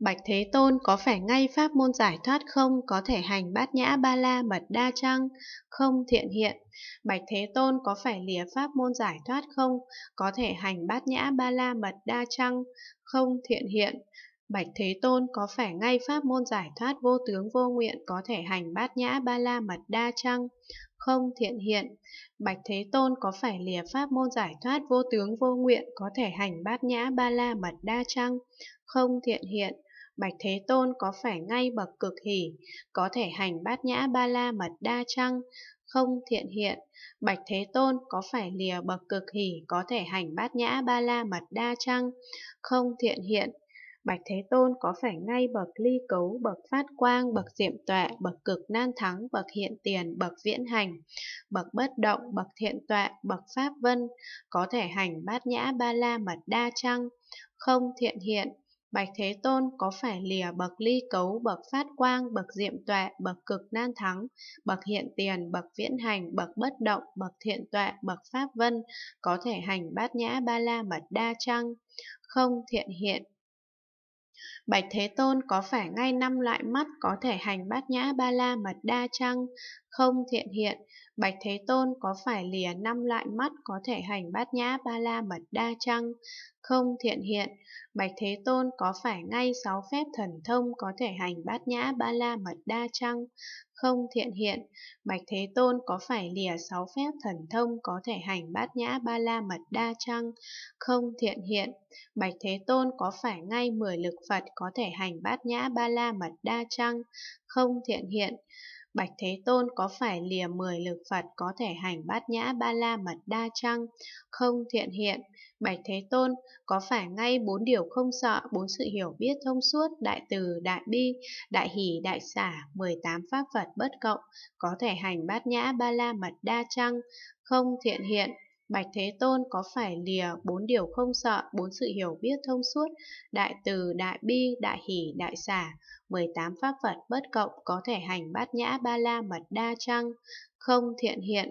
Bạch Thế Tôn có phải ngay pháp môn giải thoát không có thể hành bát nhã ba la mật đa chăng? Không thiện hiện. Bạch Thế Tôn có phải lìa pháp môn giải thoát không có thể hành bát nhã ba la mật đa chăng? Không thiện hiện. Bạch Thế Tôn có phải ngay pháp môn giải thoát vô tướng vô nguyện có thể hành bát nhã ba la mật đa chăng? Không thiện hiện. Bạch Thế Tôn có phải lìa pháp môn giải thoát vô tướng vô nguyện có thể hành bát nhã ba la mật đa chăng? Không thiện hiện. Bạch Thế Tôn có phải ngay bậc cực hỷ, có thể hành bát nhã ba la mật đa chăng? Không thiện hiện, Bạch Thế Tôn có phải lìa bậc cực hỷ, có thể hành bát nhã ba la mật đa chăng? Không thiện hiện, Bạch Thế Tôn có phải ngay bậc ly cấu, bậc phát quang, bậc diệm tọa, bậc cực nan thắng, bậc hiện tiền, bậc viễn hành, bậc bất động, bậc thiện tọa, bậc pháp vân, có thể hành bát nhã ba la mật đa chăng? Không thiện hiện. Bạch Thế Tôn có phải lìa bậc ly cấu, bậc phát quang, bậc diệm tuệ, bậc cực nan thắng, bậc hiện tiền, bậc viễn hành, bậc bất động, bậc thiện tuệ, bậc pháp vân, có thể hành bát nhã ba la mật đa chăng? Không thiện hiện Bạch Thế Tôn có phải ngay năm loại mắt có thể hành bát nhã ba la mật đa chăng? Không thiện hiện, Bạch Thế Tôn có phải lìa năm loại mắt có thể hành bát nhã ba la mật đa chăng? Không thiện hiện, Bạch Thế Tôn có phải ngay sáu phép thần thông có thể hành bát nhã ba la mật đa chăng? Không thiện hiện, Bạch Thế Tôn có phải lìa sáu phép thần thông có thể hành bát nhã ba la mật đa chăng? Không thiện hiện, Bạch Thế Tôn có phải ngay mười lực Phật có thể hành bát nhã ba la mật đa chăng? Không thiện hiện. Bạch Thế Tôn có phải lìa mười lực Phật có thể hành bát nhã ba la mật đa chăng? Không thiện hiện. Bạch Thế Tôn có phải ngay bốn điều không sợ, bốn sự hiểu biết thông suốt, đại từ, đại bi, đại hỷ, đại xả, 18 pháp Phật bất cộng, có thể hành bát nhã ba la mật đa chăng? Không thiện hiện. Bạch Thế Tôn có phải lìa bốn điều không sợ, bốn sự hiểu biết thông suốt, đại từ, đại bi, đại hỷ, đại xả, 18 pháp Phật bất cộng có thể hành bát nhã ba la mật đa chăng? Không thiện hiện,